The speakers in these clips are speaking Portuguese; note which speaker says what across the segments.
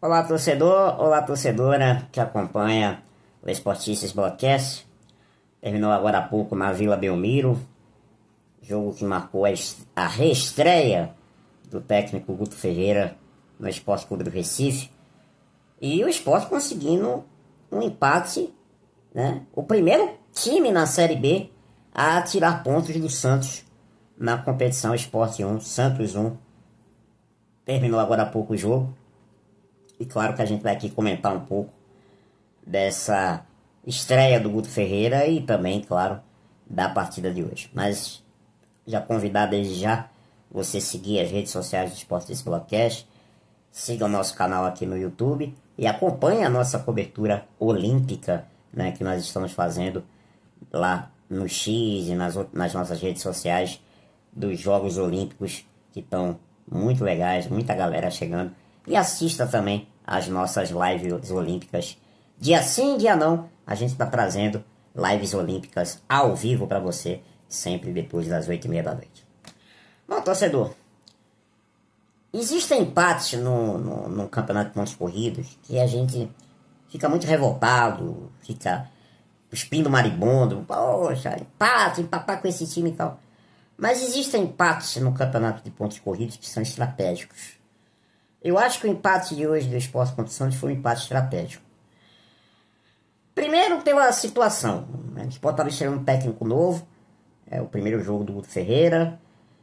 Speaker 1: Olá, torcedor, olá, torcedora que acompanha o Esportistas Broadcast. Terminou agora há pouco na Vila Belmiro, jogo que marcou a reestreia do técnico Guto Ferreira no Esporte Clube do Recife. E o esporte conseguindo um empate, né? o primeiro time na Série B a tirar pontos do Santos na competição Esporte 1, Santos 1. Terminou agora há pouco o jogo. E claro que a gente vai aqui comentar um pouco dessa estreia do Guto Ferreira e também, claro, da partida de hoje. Mas já convidado desde já você seguir as redes sociais do Esporte Desblocast, siga o nosso canal aqui no YouTube e acompanhe a nossa cobertura olímpica né, que nós estamos fazendo lá no X e nas, nas nossas redes sociais dos Jogos Olímpicos que estão muito legais, muita galera chegando e assista também às nossas lives olímpicas. Dia sim, dia não, a gente está trazendo lives olímpicas ao vivo para você, sempre depois das oito e meia da noite. Bom, torcedor, existem empates no, no, no campeonato de pontos corridos que a gente fica muito revoltado, fica cuspindo maribondo, poxa, empate, empatar com esse time e tal. Mas existem empates no campeonato de pontos corridos que são estratégicos. Eu acho que o empate de hoje do Esporte contra o Santos foi um empate estratégico. Primeiro tem uma situação. Né? O Esporte estava estreando é um técnico novo. É o primeiro jogo do Guto Ferreira.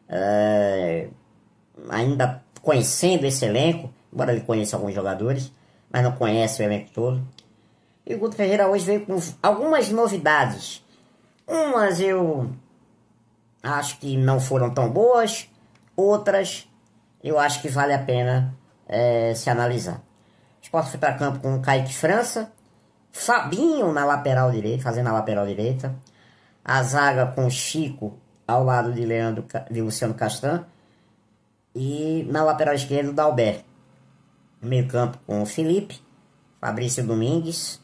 Speaker 1: É, ainda conhecendo esse elenco, embora ele conheça alguns jogadores, mas não conhece o elenco todo. E o Guto Ferreira hoje veio com algumas novidades. Umas eu acho que não foram tão boas, outras eu acho que vale a pena é, se analisar. O esporte foi para campo com o Kaique França, Fabinho na lateral direita, fazendo a lateral direita, a zaga com Chico ao lado de, Leandro, de Luciano Castan e na lateral esquerda o Dalbert. No meio campo com o Felipe, Fabrício Domingues,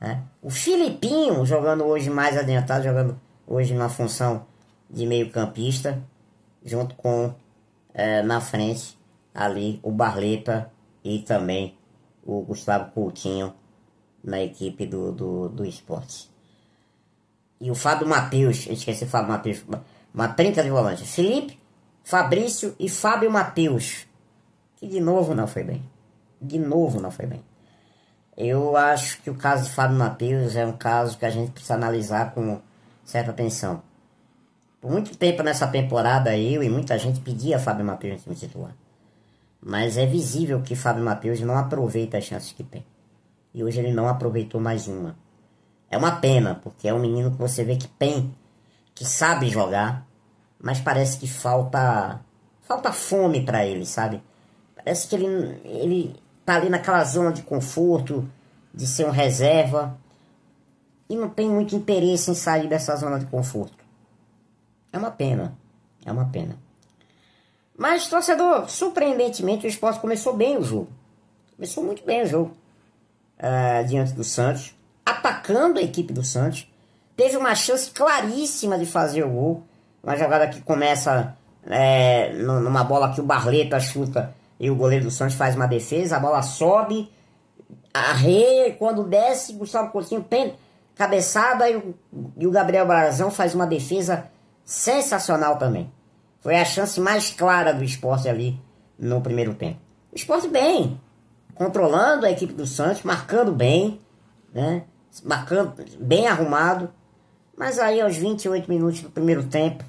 Speaker 1: né? o Filipinho jogando hoje mais adiantado, jogando hoje na função de meio campista, junto com é, na frente ali o Barleta e também o Gustavo Coutinho na equipe do, do, do esporte. E o Fábio Matheus, esqueci o Fábio Matheus, uma trinca de volante. Felipe, Fabrício e Fábio Matheus, que de novo não foi bem. De novo não foi bem. Eu acho que o caso de Fábio Matheus é um caso que a gente precisa analisar com certa atenção. Por muito tempo nessa temporada, eu e muita gente pedia Fábio Matheus no situar titular. Mas é visível que Fábio Matheus não aproveita as chances que tem. E hoje ele não aproveitou mais uma. É uma pena, porque é um menino que você vê que tem, que sabe jogar, mas parece que falta falta fome para ele, sabe? Parece que ele ele tá ali naquela zona de conforto, de ser um reserva e não tem muito interesse em sair dessa zona de conforto. É uma pena. É uma pena. Mas, torcedor, surpreendentemente, o esporte começou bem o jogo. Começou muito bem o jogo uh, diante do Santos, atacando a equipe do Santos. Teve uma chance claríssima de fazer o gol. Uma jogada que começa é, numa bola que o Barleta chuta e o goleiro do Santos faz uma defesa. A bola sobe, arreia, quando desce, Gustavo Coutinho tem cabeçada e o, e o Gabriel Brazão faz uma defesa sensacional também. Foi a chance mais clara do esporte ali no primeiro tempo. O esporte bem, controlando a equipe do Santos, marcando bem, né? Marcando bem arrumado. Mas aí aos 28 minutos do primeiro tempo,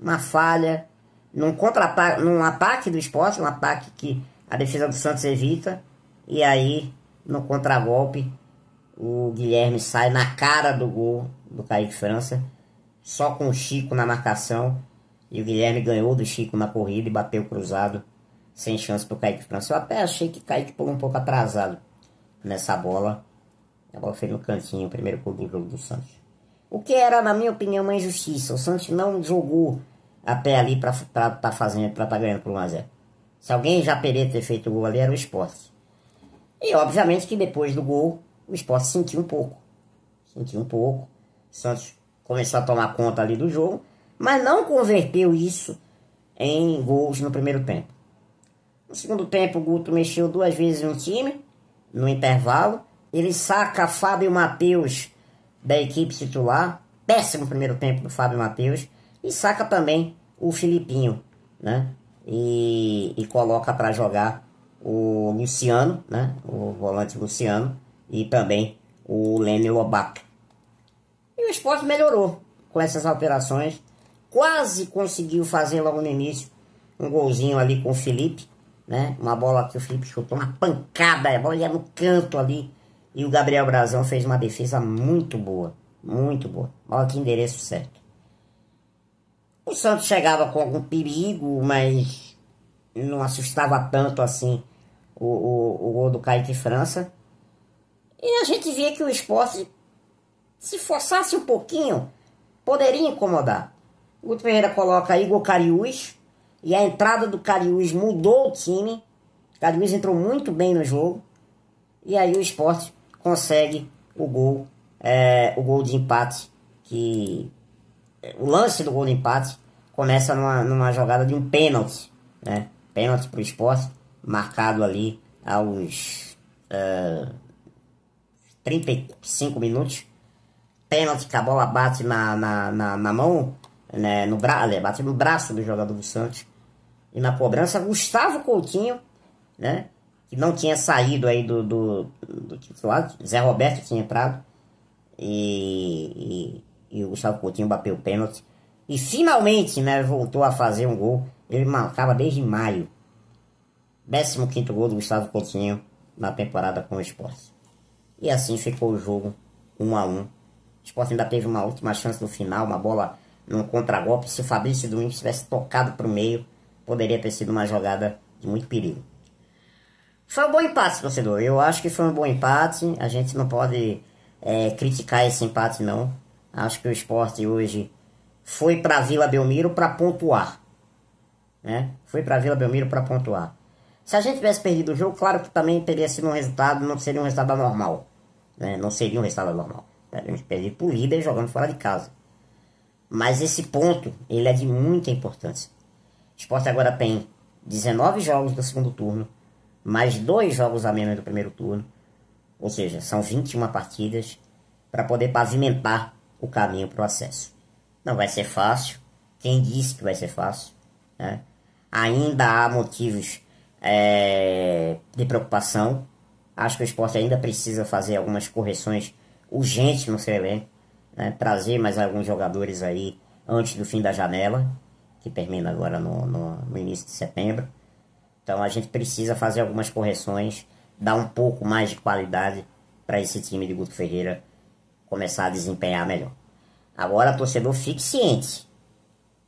Speaker 1: uma falha, num contra num ataque do esporte, um ataque que a defesa do Santos evita. E aí, no contragolpe, o Guilherme sai na cara do gol do de França, só com o Chico na marcação e o Guilherme ganhou do Chico na corrida e bateu cruzado, sem chance para o Kaique França. Eu até achei que Kaique pulou um pouco atrasado nessa bola. A bola foi no cantinho, o primeiro gol do jogo do Santos. O que era, na minha opinião, uma injustiça. O Santos não jogou até ali para estar tá fazendo, para estar tá ganhando por 1x0. Se alguém já pereira ter feito o gol ali, era o esporte. E obviamente que depois do gol, o esporte sentiu um pouco. Sentiu um pouco. O Santos começou a tomar conta ali do jogo mas não converteu isso em gols no primeiro tempo. No segundo tempo, o Guto mexeu duas vezes no time, no intervalo. Ele saca Fábio Matheus da equipe titular, péssimo primeiro tempo do Fábio Matheus, e saca também o Filipinho, né? E, e coloca para jogar o Luciano, né? O volante Luciano, e também o Lenny Lobato. E o esporte melhorou com essas alterações quase conseguiu fazer logo no início um golzinho ali com o Felipe, né? Uma bola que o Felipe chutou, uma pancada, a bola ia no canto ali. E o Gabriel Brazão fez uma defesa muito boa, muito boa. Olha que endereço certo. O Santos chegava com algum perigo, mas não assustava tanto assim o, o, o gol do Caio de França. E a gente via que o esporte, se forçasse um pouquinho, poderia incomodar. Guto Ferreira coloca Igor Cariús. E a entrada do Cariús mudou o time. Cariús entrou muito bem no jogo. E aí o esporte consegue o gol, é, o gol de empate. Que eh, o lance do gol de empate começa numa, numa jogada de um pênalti. Né? Pênalti para o esporte, marcado ali aos é, eh, 35 minutos. Pênalti que a bola bate na, na, na, na mão né, no bra... bateu no braço do jogador do Santos. E na cobrança, Gustavo Coutinho, né, que não tinha saído aí do, do, do titular, Zé Roberto tinha entrado, e, e, e o Gustavo Coutinho bateu o pênalti. E finalmente, né, voltou a fazer um gol. Ele marcava desde maio. 15 gol do Gustavo Coutinho na temporada com o esporte. E assim ficou o jogo 1 um a 1 um. O esporte ainda teve uma última chance no final, uma bola num contragolpe. Se o Fabrício Domingos tivesse tocado para o meio, poderia ter sido uma jogada de muito perigo. Foi um bom empate, torcedor. Eu acho que foi um bom empate. A gente não pode é, criticar esse empate, não. Acho que o esporte hoje foi para Vila Belmiro para pontuar. Né? Foi para Vila Belmiro para pontuar. Se a gente tivesse perdido o jogo, claro que também teria sido um resultado, não seria um resultado anormal. Né? Não seria um resultado anormal. A gente perdido por líder jogando fora de casa. Mas esse ponto, ele é de muita importância. O esporte agora tem 19 jogos do segundo turno, mais dois jogos a menos do primeiro turno, ou seja, são 21 partidas para poder pavimentar o caminho para o acesso. Não vai ser fácil, quem disse que vai ser fácil? Né? Ainda há motivos é, de preocupação, acho que o esporte ainda precisa fazer algumas correções urgentes no seu elenco, né, trazer mais alguns jogadores aí antes do fim da janela, que termina agora no, no, no início de setembro. Então a gente precisa fazer algumas correções, dar um pouco mais de qualidade para esse time de Guto Ferreira começar a desempenhar melhor. Agora, torcedor, fique ciente.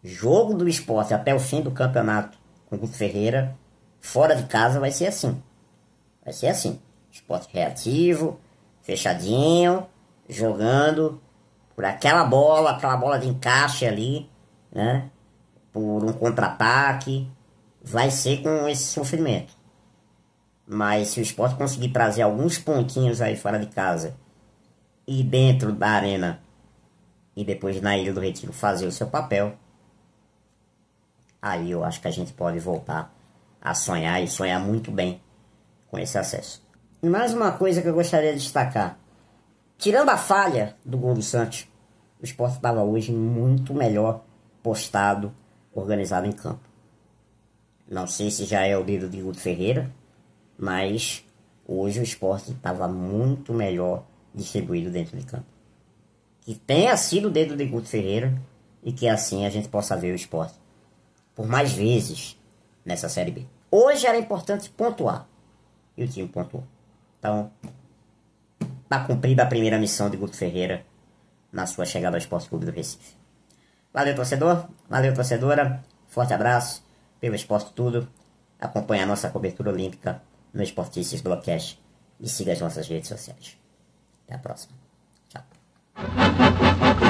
Speaker 1: Jogo do esporte até o fim do campeonato com Guto Ferreira, fora de casa, vai ser assim. Vai ser assim. Esporte reativo, fechadinho, jogando por aquela bola, aquela bola de encaixe ali, né? Por um contra-ataque, vai ser com esse sofrimento. Mas se o esporte conseguir trazer alguns pontinhos aí fora de casa e dentro da arena e depois na Ilha do Retiro fazer o seu papel, aí eu acho que a gente pode voltar a sonhar e sonhar muito bem com esse acesso. E mais uma coisa que eu gostaria de destacar Tirando a falha do gol do Santos, o esporte estava hoje muito melhor postado, organizado em campo. Não sei se já é o dedo de Guto Ferreira, mas hoje o esporte estava muito melhor distribuído dentro de campo. Que tenha sido o dedo de Guto Ferreira e que assim a gente possa ver o esporte por mais vezes nessa Série B. Hoje era importante pontuar e o time pontuou. Então, para cumprida a primeira missão de Guto Ferreira na sua chegada ao esporte clube do Recife. Valeu, torcedor. Valeu, torcedora. Forte abraço pelo esporte tudo. Acompanhe a nossa cobertura olímpica no Esportistas Blogcast e siga as nossas redes sociais. Até a próxima. Tchau.